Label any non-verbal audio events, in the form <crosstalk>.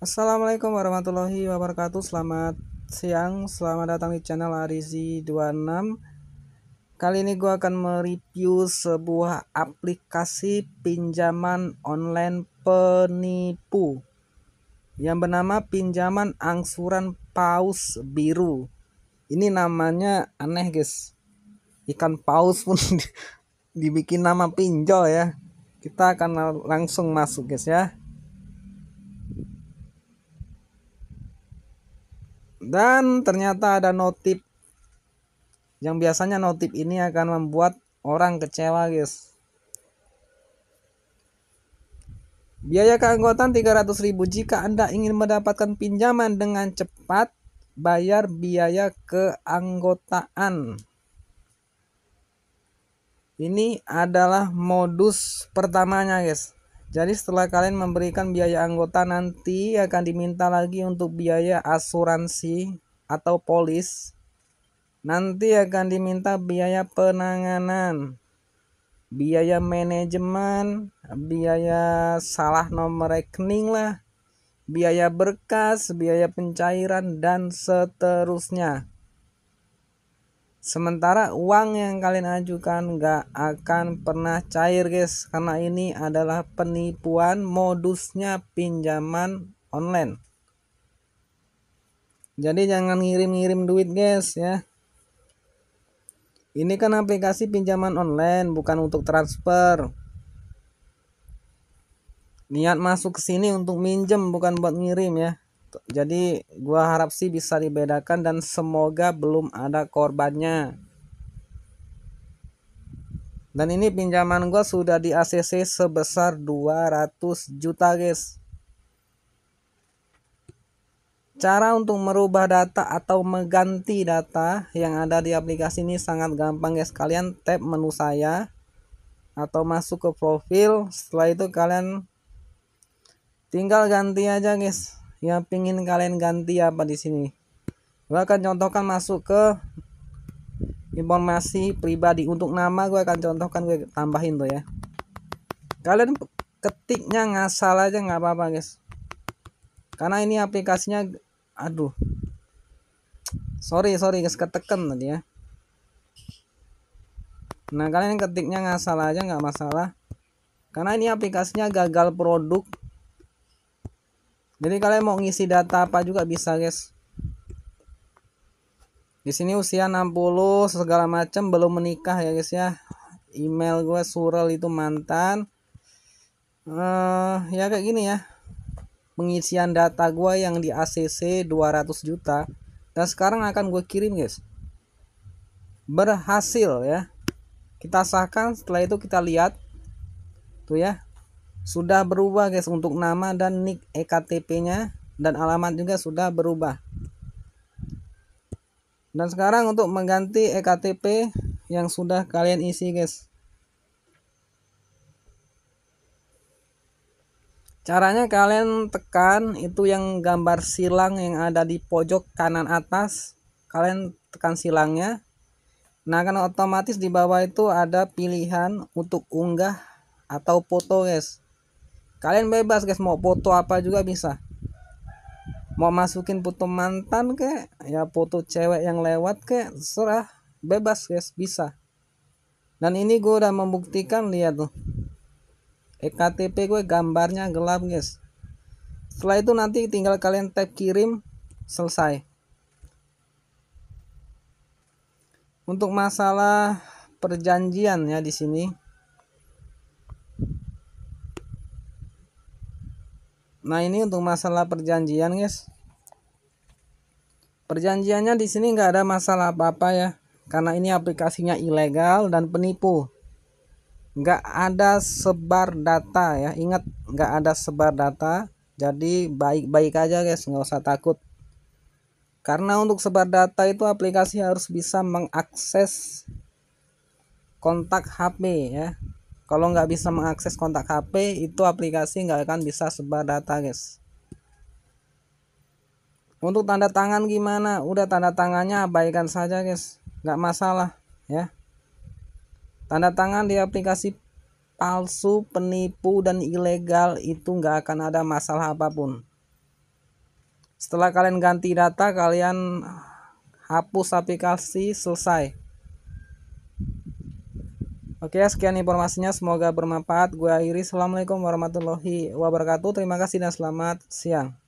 Assalamualaikum warahmatullahi wabarakatuh Selamat siang Selamat datang di channel Arizi26 Kali ini gue akan mereview sebuah aplikasi pinjaman online penipu Yang bernama pinjaman angsuran paus biru Ini namanya aneh guys Ikan paus pun <laughs> dibikin nama pinjol ya Kita akan langsung masuk guys ya dan ternyata ada notif yang biasanya notif ini akan membuat orang kecewa guys biaya keanggotaan 300.000 jika anda ingin mendapatkan pinjaman dengan cepat bayar biaya keanggotaan ini adalah modus pertamanya guys jadi setelah kalian memberikan biaya anggota nanti akan diminta lagi untuk biaya asuransi atau polis. Nanti akan diminta biaya penanganan, biaya manajemen, biaya salah nomor rekening lah, biaya berkas, biaya pencairan dan seterusnya. Sementara uang yang kalian ajukan nggak akan pernah cair guys Karena ini adalah penipuan modusnya pinjaman online Jadi jangan ngirim-ngirim duit guys ya Ini kan aplikasi pinjaman online bukan untuk transfer Niat masuk ke sini untuk minjem bukan buat ngirim ya Gitu. jadi gua harap sih bisa dibedakan dan semoga belum ada korbannya dan ini pinjaman gua sudah di ACC sebesar 200 juta guys Cara untuk merubah data atau mengganti data yang ada di aplikasi ini sangat gampang guys. Kalian tap menu saya atau masuk ke profil. Setelah itu kalian tinggal ganti aja guys yang pingin kalian ganti apa di sini gue akan contohkan masuk ke informasi pribadi untuk nama gue akan contohkan gue tambahin tuh ya kalian ketiknya ngasal aja nggak apa-apa guys karena ini aplikasinya aduh sorry sorry guys ketekan tadi ya nah kalian ketiknya ngasal aja nggak masalah karena ini aplikasinya gagal produk jadi kalian mau ngisi data apa juga bisa guys di sini usia 60 segala macam belum menikah ya guys ya email gue sural itu mantan uh, ya kayak gini ya pengisian data gue yang di ACC 200 juta dan sekarang akan gue kirim guys berhasil ya kita sahkan setelah itu kita lihat tuh ya sudah berubah guys untuk nama dan nick ektp-nya dan alamat juga sudah berubah. Dan sekarang untuk mengganti ektp yang sudah kalian isi guys. Caranya kalian tekan itu yang gambar silang yang ada di pojok kanan atas. Kalian tekan silangnya. Nah, kan otomatis di bawah itu ada pilihan untuk unggah atau foto, guys kalian bebas guys mau foto apa juga bisa mau masukin foto mantan ke ya foto cewek yang lewat ke serah bebas guys bisa dan ini gue udah membuktikan lihat tuh EKTP gue gambarnya gelap guys setelah itu nanti tinggal kalian tap kirim selesai untuk masalah perjanjian ya di sini Nah, ini untuk masalah perjanjian, guys. Perjanjiannya di sini nggak ada masalah apa-apa ya, karena ini aplikasinya ilegal dan penipu. Nggak ada sebar data ya, ingat nggak ada sebar data. Jadi baik-baik aja guys, nggak usah takut. Karena untuk sebar data itu aplikasi harus bisa mengakses kontak HP ya kalau nggak bisa mengakses kontak HP itu aplikasi nggak akan bisa sebar data guys untuk tanda tangan gimana udah tanda tangannya abaikan saja guys nggak masalah ya tanda tangan di aplikasi palsu penipu dan ilegal itu nggak akan ada masalah apapun setelah kalian ganti data kalian hapus aplikasi selesai Oke, sekian informasinya. Semoga bermanfaat. Gua akhiri. Assalamualaikum warahmatullahi wabarakatuh. Terima kasih dan selamat siang.